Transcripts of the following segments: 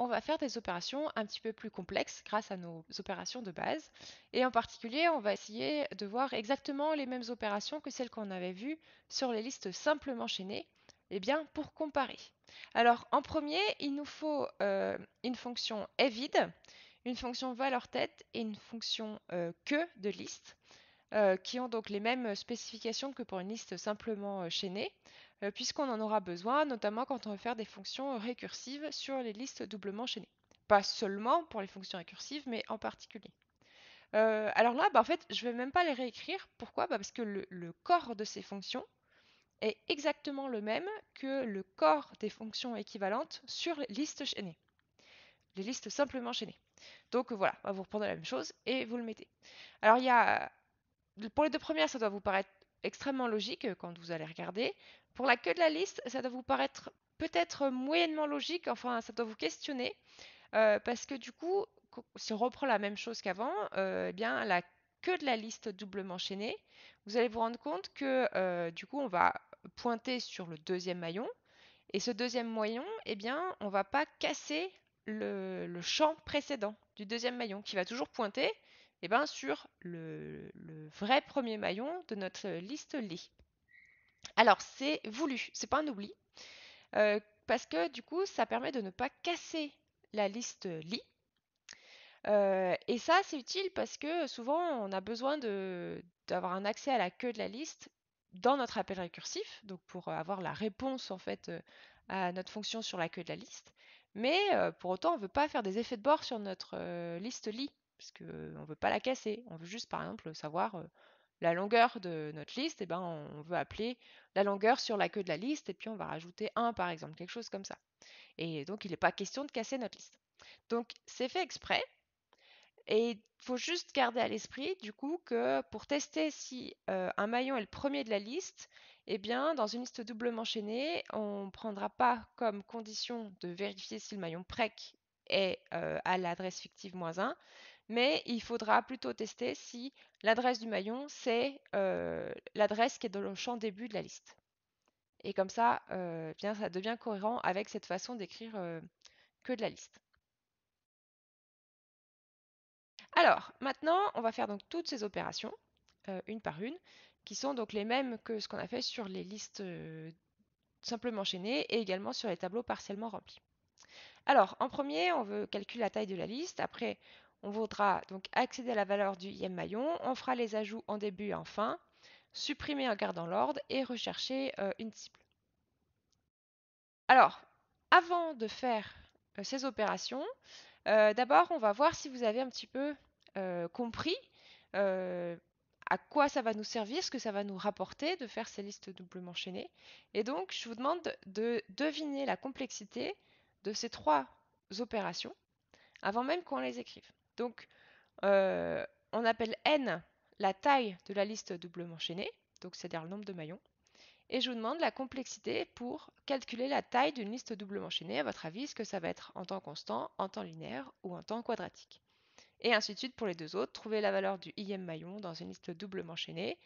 on va faire des opérations un petit peu plus complexes grâce à nos opérations de base. Et en particulier, on va essayer de voir exactement les mêmes opérations que celles qu'on avait vues sur les listes simplement chaînées, Et eh bien, pour comparer. Alors, en premier, il nous faut euh, une fonction est vide, une fonction valeur tête et une fonction euh, queue que de liste. Euh, qui ont donc les mêmes spécifications que pour une liste simplement euh, chaînée, euh, puisqu'on en aura besoin, notamment quand on veut faire des fonctions récursives sur les listes doublement chaînées. Pas seulement pour les fonctions récursives, mais en particulier. alors là, bah, en fait, je ne vais même pas les réécrire. Pourquoi bah, Parce que le, corps de ces fonctions est exactement le même que le corps des fonctions équivalentes sur les listes chaînées. Les listes simplement chaînées. Donc voilà, bah, vous reprenez la même chose et vous le mettez. Alors il y a pour les deux premières, ça doit vous paraître extrêmement logique euh, quand vous allez regarder. Pour la queue de la liste, ça doit vous paraître peut-être moyennement logique, enfin ça doit vous questionner, euh, parce que du coup, si on reprend la même chose qu'avant, euh, eh bien la queue de la liste doublement chaînée, vous allez vous rendre compte que du coup on va pointer sur le deuxième maillon, et ce deuxième maillon, eh bien on va pas casser le champ précédent du deuxième maillon qui va toujours pointer, eh ben, sur le, vrai premier maillon de notre euh, liste lit ». Alors c'est voulu, c'est pas un oubli, euh, parce que du coup ça permet de ne pas casser la liste lit. Euh, et ça c'est utile parce que souvent on a besoin d'avoir un accès à la queue de la liste dans notre appel récursif, donc pour avoir la réponse en fait à notre fonction sur la queue de la liste. Mais pour autant, on ne veut pas faire des effets de bord sur notre liste lit parce qu'on ne veut pas la casser. On veut juste, par exemple, savoir la longueur de notre liste. Et ben, on veut appeler la longueur sur la queue de la liste, et puis on va rajouter 1, par exemple, quelque chose comme ça. Et donc, il n'est pas question de casser notre liste. Donc, c'est fait exprès. Et il faut juste garder à l'esprit, du coup, que pour tester si un maillon est le premier de la liste, et eh bien, dans une liste doublement chaînée, on ne prendra pas comme condition de vérifier si le maillon PREC est à l'adresse fictive 1, mais il faudra plutôt tester si l'adresse du maillon, c'est l'adresse qui est dans le champ début de la liste. Et comme ça, ça devient cohérent avec cette façon d'écrire que de la liste. Alors, maintenant, on va faire donc toutes ces opérations, une par une, qui sont donc les mêmes que ce qu'on a fait sur les listes simplement chaînées et également sur les tableaux partiellement remplis. Alors, en premier, on veut calculer la taille de la liste. Après, on voudra donc accéder à la valeur du yème maillon, on fera les ajouts en début et en fin, supprimer en gardant l'ordre et rechercher euh, une cible. Alors, avant de faire euh, ces opérations, euh, d'abord on va voir si vous avez un petit peu compris à quoi ça va nous servir, ce que ça va nous rapporter de faire ces listes doublement chaînées. Et donc, je vous demande de deviner la complexité de ces trois opérations avant même qu'on les écrive. Donc, euh, on appelle n la taille de la liste doublement chaînée, donc c'est-à-dire le nombre de maillons, et je vous demande la complexité pour calculer la taille d'une liste doublement chaînée. À votre avis, est-ce que ça va être en temps constant, en temps linéaire ou en temps quadratique Et ainsi de suite pour les deux autres. Trouver la valeur du ième maillon dans une liste doublement chaînée.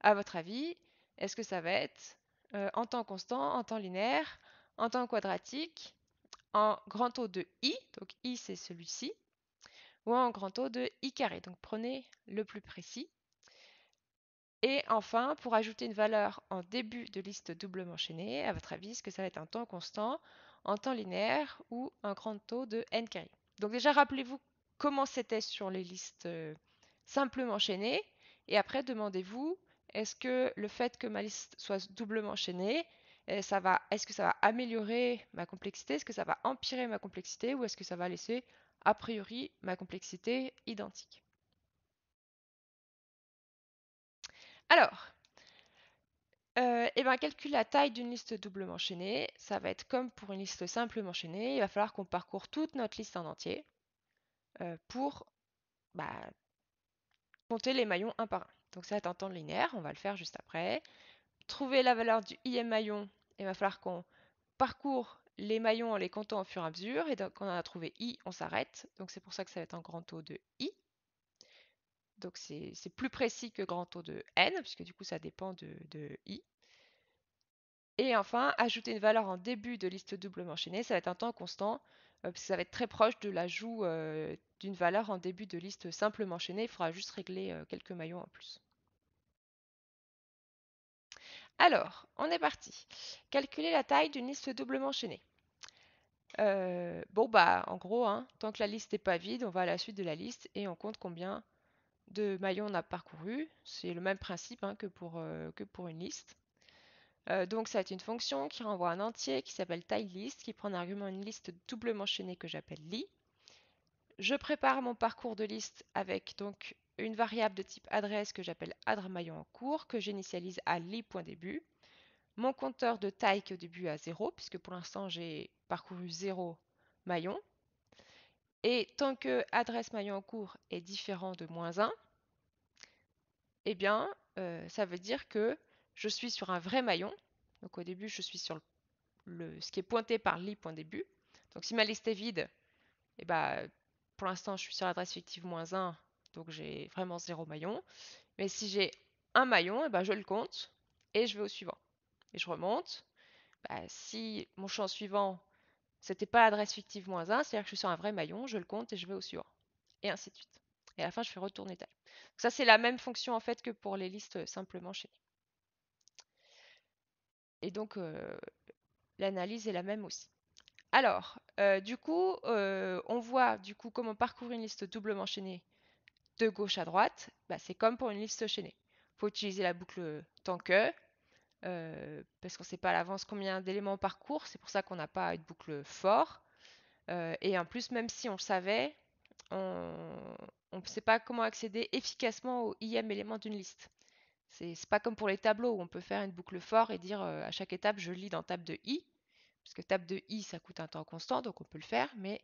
À votre avis, est-ce que ça va être euh, en temps constant, en temps linéaire, en temps quadratique, en grand taux de i, donc i c'est celui-ci, ou en grand taux de i carré. Donc prenez le plus précis. Et enfin, pour ajouter une valeur en début de liste doublement chaînée, à votre avis, est-ce que ça va être un temps constant, en temps linéaire ou un grand taux de n carré Donc déjà, rappelez-vous comment c'était sur les listes euh, simplement chaînées. Et après, demandez-vous, est-ce que le fait que ma liste soit doublement chaînée, euh, ça va, est-ce que ça va améliorer ma complexité Est-ce que ça va empirer ma complexité Ou est-ce que ça va laisser a priori ma complexité identique. Alors, euh, eh ben, calcule la taille d'une liste doublement chaînée. Ça va être comme pour une liste simplement chaînée. Il va falloir qu'on parcourt toute notre liste en entier euh, pour bah, compter les maillons un par un. Donc ça va être en temps linéaire, on va le faire juste après. Trouver la valeur du im maillon, il va falloir qu'on parcourt les maillons en les comptant au fur et à mesure, et donc on a trouvé i, on s'arrête, donc c'est pour ça que ça va être un grand taux de i. Donc c'est plus précis que grand taux de n, puisque du coup ça dépend de, i. Et enfin, ajouter une valeur en début de liste doublement enchaînée, ça va être un temps constant, euh, puisque ça va être très proche de l'ajout euh, d'une valeur en début de liste simplement enchaînée, il faudra juste régler euh, quelques maillons en plus. Alors, on est parti. Calculer la taille d'une liste doublement chaînée. Euh, bon, bah, en gros, hein, tant que la liste n'est pas vide, on va à la suite de la liste et on compte combien de maillons on a parcouru. C'est le même principe hein, euh, que, pour, une liste. Euh, donc, ça va être une fonction qui renvoie un entier qui s'appelle liste, qui prend en argument une liste doublement chaînée que j'appelle li. Je prépare mon parcours de liste avec donc une variable de type adresse que j'appelle maillon en cours, que j'initialise à début mon compteur de taille qui au début à 0, puisque pour l'instant j'ai parcouru 0 maillon. Et tant que adresse maillon en cours est différent de moins 1, eh bien, euh, ça veut dire que je suis sur un vrai maillon. Donc au début, je suis sur le, ce qui est pointé par li.début. Donc si ma liste est vide, eh ben, pour l'instant, je suis sur l'adresse fictive moins 1, donc j'ai vraiment zéro maillon. Mais si j'ai un maillon, eh ben, je le compte et je vais au suivant. Et je remonte. Bah, si mon champ suivant, c'était pas l'adresse fictive moins 1, c'est-à-dire que je suis sur un vrai maillon, je le compte et je vais au suivant. Et ainsi de suite. Et à la fin, je fais retourner taille. ça, c'est la même fonction en fait que pour les listes euh, simplement chaînées. Et donc, euh, l'analyse est la même aussi. Alors, euh, du coup, on voit du coup comment parcourir une liste doublement chaînée de gauche à droite, bah, c'est comme pour une liste chaînée. Il faut utiliser la boucle euh, tant que, euh, parce qu'on ne sait pas à l'avance combien d'éléments on parcourt, c'est pour ça qu'on n'a pas une boucle fort. Euh, et en plus, même si on le savait, on ne sait pas comment accéder efficacement au IM élément d'une liste. C'est pas comme pour les tableaux où on peut faire une boucle fort et dire à chaque étape je lis dans table de i, parce que table de i ça coûte un temps constant donc on peut le faire, mais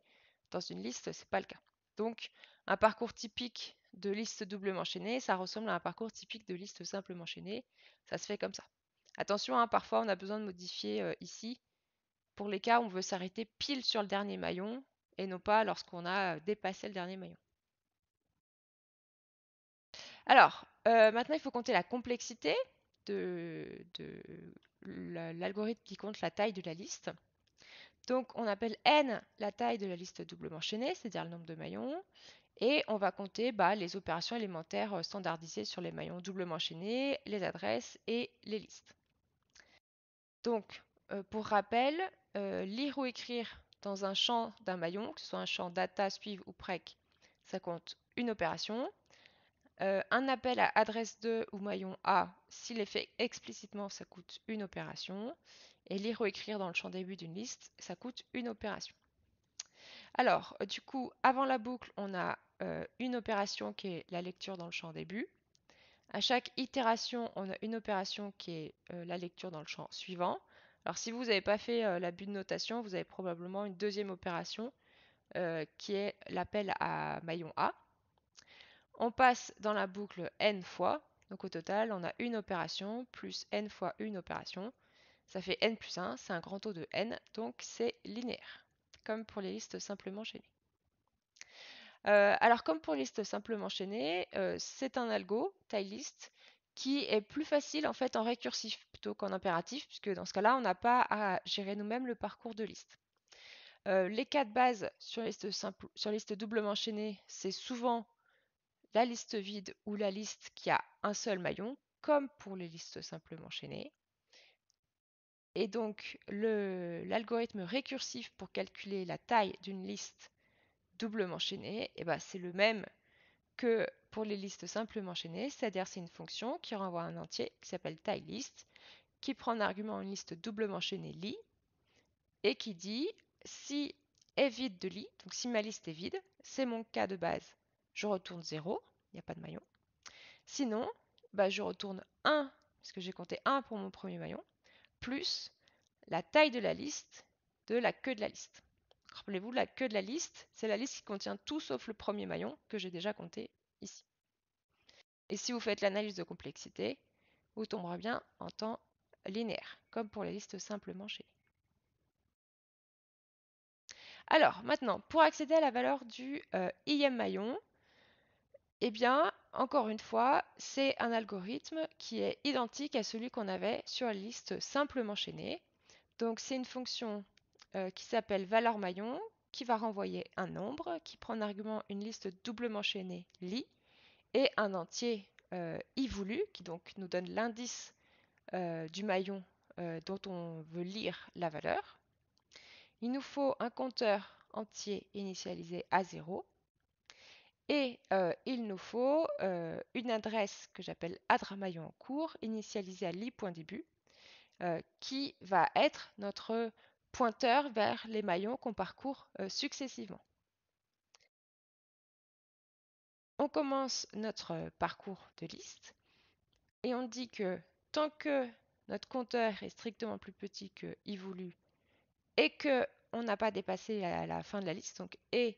dans une liste c'est pas le cas. Donc, un parcours typique de liste doublement enchaînée, ça ressemble à un parcours typique de liste simplement enchaînée. Ça se fait comme ça. Attention, hein, parfois on a besoin de modifier euh, ici pour les cas où on veut s'arrêter pile sur le dernier maillon et non pas lorsqu'on a euh, dépassé le dernier maillon. Alors, euh, maintenant il faut compter la complexité de l'algorithme qui compte la taille de la liste. Donc on appelle n la taille de la liste doublement chaînée, c'est-à-dire le nombre de maillons, et on va compter bah, les opérations élémentaires euh, standardisées sur les maillons doublement chaînés, les adresses et les listes. Donc euh, pour rappel, euh, lire ou écrire dans un champ d'un maillon, que ce soit un champ data, suive ou prec, ça compte une opération. un appel à adresse 2 ou maillon A, s'il est fait explicitement, ça coûte une opération. Et lire ou écrire dans le champ début d'une liste, ça coûte une opération. Alors, du coup, avant la boucle, on a euh, une opération qui est la lecture dans le champ début. À chaque itération, on a une opération qui est euh, la lecture dans le champ suivant. Alors, si vous n'avez pas fait euh, l'abus de notation, vous avez probablement une deuxième opération qui est l'appel à maillon A. On passe dans la boucle n fois. Donc, au total, on a une opération plus n fois une opération. Ça fait n plus 1, c'est un grand taux de n, donc c'est linéaire, comme pour les listes simplement chaînées. Euh, alors comme pour les listes simplement chaînées, euh, c'est un algo, liste, qui est plus facile en fait en récursif plutôt qu'en impératif, puisque dans ce cas-là, on n'a pas à gérer nous-mêmes le parcours de liste. Euh, les cas de base sur liste, sur liste doublement enchaînée, c'est souvent la liste vide ou la liste qui a un seul maillon, comme pour les listes simplement enchaînées. Et donc, l'algorithme récursif pour calculer la taille d'une liste doublement enchaînée, eh ben, c'est le même que pour les listes simplement enchaînées, c'est-à-dire c'est une fonction qui renvoie un entier qui s'appelle tailleList, qui prend en argument une liste doublement enchaînée li, et qui dit si est vide de li, donc si ma liste est vide, c'est mon cas de base, je retourne 0, il n'y a pas de maillon. Sinon, bah, je retourne 1, parce que j'ai compté 1 pour mon premier maillon, plus la taille de la liste de la queue de la liste. Rappelez-vous, la queue de la liste, c'est la liste qui contient tout sauf le premier maillon que j'ai déjà compté ici. Et si vous faites l'analyse de complexité, vous tomberez bien en temps linéaire, comme pour la liste simplement manchées. Alors, maintenant, pour accéder à la valeur du euh, maillon, eh bien, encore une fois, c'est un algorithme qui est identique à celui qu'on avait sur la liste simplement chaînée. Donc c'est une fonction euh, qui s'appelle valeur maillon qui va renvoyer un nombre qui prend en argument une liste doublement chaînée li et un entier euh, i voulu qui donc nous donne l'indice euh, du maillon dont on veut lire la valeur. Il nous faut un compteur entier initialisé à 0 et il nous faut une adresse que j'appelle adramaillon-en-cours, initialisée à li.début, qui va être notre pointeur vers les maillons qu'on parcourt successivement. On commence notre parcours de liste et on dit que tant que notre compteur est strictement plus petit que y voulu et qu'on n'a pas dépassé la fin de la liste, donc et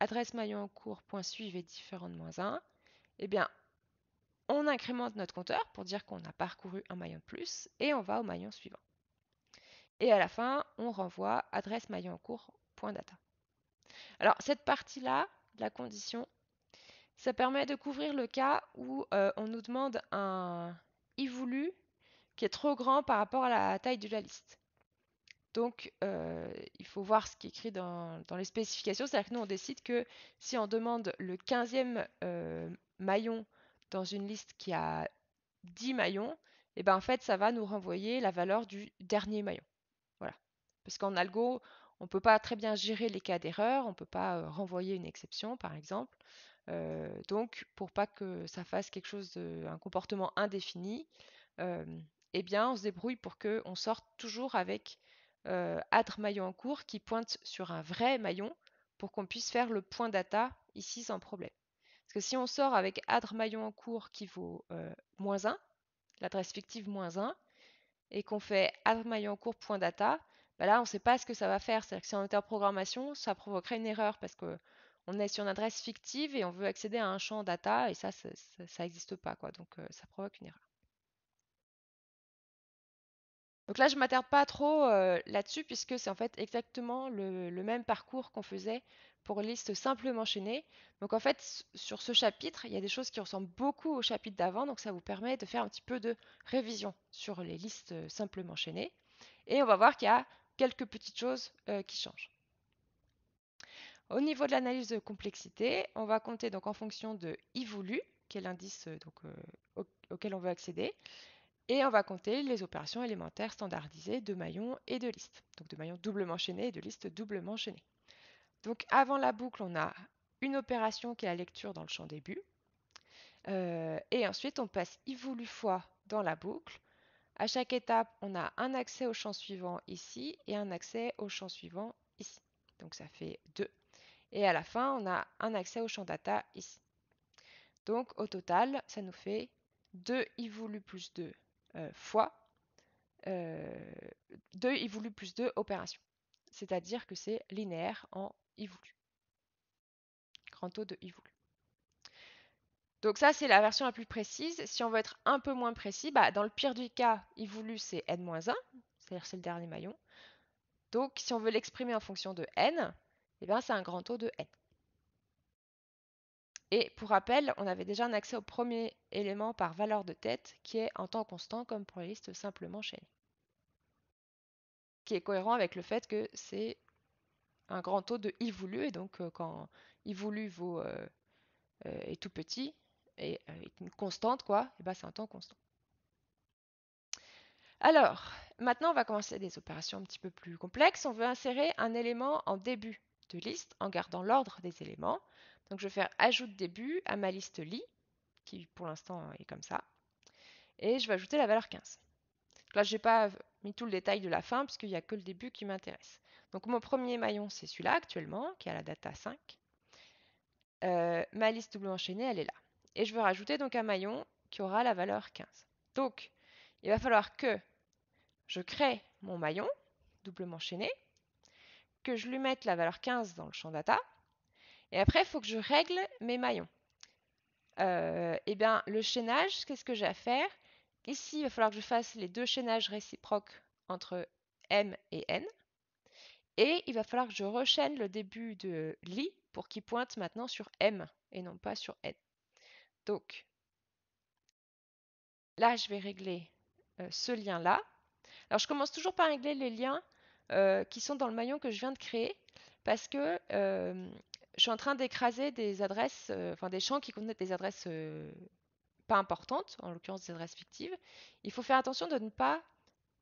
adresse maillot en cours, est différent de moins 1, eh bien, on incrémente notre compteur pour dire qu'on a parcouru un maillon de plus et on va au maillon suivant. Et à la fin, on renvoie adresse maillon en cours, point Alors, cette partie-là, la condition, ça permet de couvrir le cas où euh, on nous demande un i voulu qui est trop grand par rapport à la taille de la liste. Donc, euh, il faut voir ce qui est écrit dans, les spécifications. C'est-à-dire que nous, on décide que si on demande le 15e euh, maillon dans une liste qui a 10 maillons, et eh ben en fait, ça va nous renvoyer la valeur du dernier maillon. Voilà. Parce qu'en algo, on ne peut pas très bien gérer les cas d'erreur, on ne peut pas euh, renvoyer une exception, par exemple. donc, pour pas que ça fasse quelque chose un comportement indéfini, eh bien, on se débrouille pour qu'on sorte toujours avec euh, Adre maillon en cours qui pointe sur un vrai maillon pour qu'on puisse faire le point data ici sans problème. Parce que si on sort avec Adre maillon en cours qui vaut euh, moins 1, l'adresse fictive moins 1, et qu'on fait Adre maillon en cours point data, ben là on ne sait pas ce que ça va faire. C'est-à-dire que si on était en programmation, ça provoquerait une erreur parce que on est sur une adresse fictive et on veut accéder à un champ data et ça, ça n'existe pas. Quoi. Donc euh, ça provoque une erreur. Donc là, je ne m'attarde pas trop là-dessus puisque c'est en fait exactement le, même parcours qu'on faisait pour listes simplement chaînées. Donc en fait, sur ce chapitre, il y a des choses qui ressemblent beaucoup au chapitre d'avant, donc ça vous permet de faire un petit peu de révision sur les listes simplement chaînées. Et on va voir qu'il y a quelques petites choses qui changent. Au niveau de l'analyse de complexité, on va compter donc en fonction de i voulu, qui est l'indice auquel on veut accéder, et on va compter les opérations élémentaires standardisées de maillons et de listes. Donc de maillons doublement chaînés et de listes doublement chaînées. Donc avant la boucle, on a une opération qui est la lecture dans le champ début. Euh, et ensuite, on passe i voulu fois dans la boucle. À chaque étape, on a un accès au champ suivant ici et un accès au champ suivant ici. Donc ça fait 2. Et à la fin, on a un accès au champ data ici. Donc au total, ça nous fait 2 i voulu plus 2 euh, fois 2 euh, i voulu plus 2 opération. C'est-à-dire que c'est linéaire en i voulu. Grand taux de i voulu. Donc ça, c'est la version la plus précise. Si on veut être un peu moins précis, bah, dans le pire du cas, i voulu, c'est n-1, c'est-à-dire c'est le dernier maillon. Donc si on veut l'exprimer en fonction de n, eh ben, c'est un grand taux de n. Et pour rappel, on avait déjà un accès au premier élément par valeur de tête qui est en temps constant comme pour la liste simplement chaînée. Qui est cohérent avec le fait que c'est un grand taux de i voulu et donc euh, quand i voulu euh, euh, est tout petit et une constante quoi, et eh ben c'est un temps constant. Alors, maintenant on va commencer des opérations un petit peu plus complexes. On veut insérer un élément en début liste en gardant l'ordre des éléments. Donc je vais faire ajoute début à ma liste lit, qui pour l'instant est comme ça. Et je vais ajouter la valeur 15. là, je n'ai pas mis tout le détail de la fin, puisqu'il n'y a que le début qui m'intéresse. Donc mon premier maillon, c'est celui-là actuellement, qui a la data 5. Euh, ma liste double enchaînée, elle est là. Et je veux rajouter donc un maillon qui aura la valeur 15. Donc, il va falloir que je crée mon maillon doublement enchaîné, que je lui mette la valeur 15 dans le champ data. Et après, il faut que je règle mes maillons. Euh, eh et bien, le chaînage, qu'est-ce que j'ai à faire Ici, il va falloir que je fasse les deux chaînages réciproques entre M et N. Et il va falloir que je rechaîne le début de l'I pour qu'il pointe maintenant sur M et non pas sur N. Donc, là, je vais régler euh, ce lien-là. Alors, je commence toujours par régler les liens euh, qui sont dans le maillon que je viens de créer parce que euh, je suis en train d'écraser des adresses, euh, enfin des champs qui contenaient des adresses pas importantes, en l'occurrence des adresses fictives. Il faut faire attention de ne pas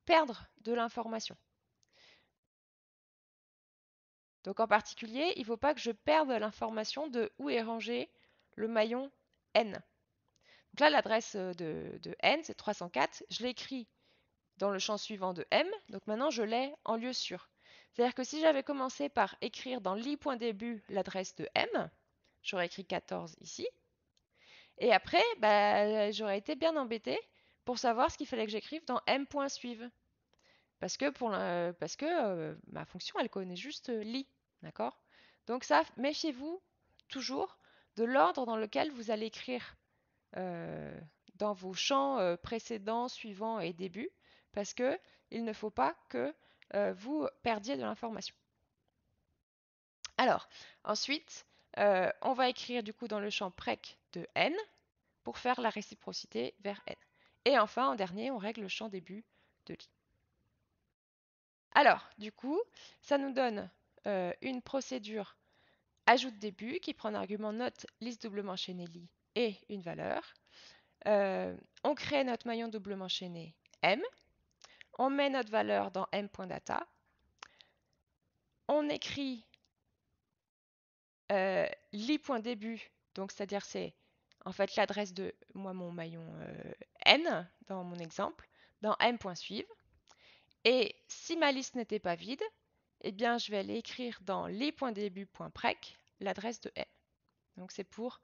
perdre de l'information. Donc en particulier, il ne faut pas que je perde l'information de où est rangé le maillon N. Donc là, l'adresse de, de, N, c'est 304. Je l'écris dans le champ suivant de M, donc maintenant je l'ai en lieu sûr. C'est-à-dire que si j'avais commencé par écrire dans l'i.début l'adresse de M, j'aurais écrit 14 ici, et après, bah, j'aurais été bien embêtée pour savoir ce qu'il fallait que j'écrive dans m.suive. Parce que, pour parce que euh, ma fonction, elle connaît juste euh, l'i, d'accord Donc ça, méfiez-vous toujours de l'ordre dans lequel vous allez écrire euh, dans vos champs précédents, suivants et débuts, parce que il ne faut pas que euh, vous perdiez de l'information. Alors, ensuite, euh, on va écrire du coup dans le champ prec de n pour faire la réciprocité vers n. Et enfin, en dernier, on règle le champ début de l'i. Alors, du coup, ça nous donne euh, une procédure ajoute début qui prend en argument note liste doublement chaînée li et une valeur. on crée notre maillon doublement chaîné M on met notre valeur dans m.data, on écrit euh, donc c'est-à-dire c'est en fait l'adresse de moi mon maillon euh, n dans mon exemple, dans m.suive. Et si ma liste n'était pas vide, eh bien je vais aller écrire dans li.début.prec l'adresse de n. Donc c'est pour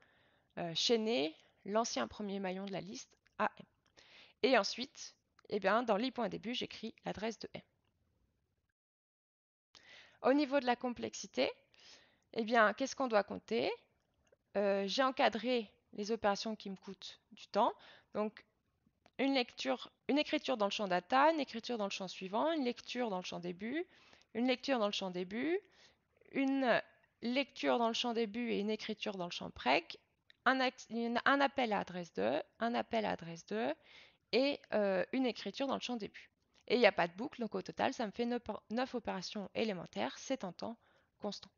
euh, chaîner l'ancien premier maillon de la liste à Et ensuite, eh bien, dans l'i.début, j'écris l'adresse de m. Au niveau de la complexité, eh bien, qu'est-ce qu'on doit compter euh, J'ai encadré les opérations qui me coûtent du temps. Donc, une, lecture, une écriture dans le champ data, une écriture dans le champ suivant, une lecture dans le champ début, une lecture dans le champ début, une lecture dans le champ début et une écriture dans le champ prec, un, un appel à adresse 2, un appel à adresse 2 et euh, une écriture dans le champ début. Et il n'y a pas de boucle, donc au total, ça me fait 9, opérations élémentaires, c'est en temps constant.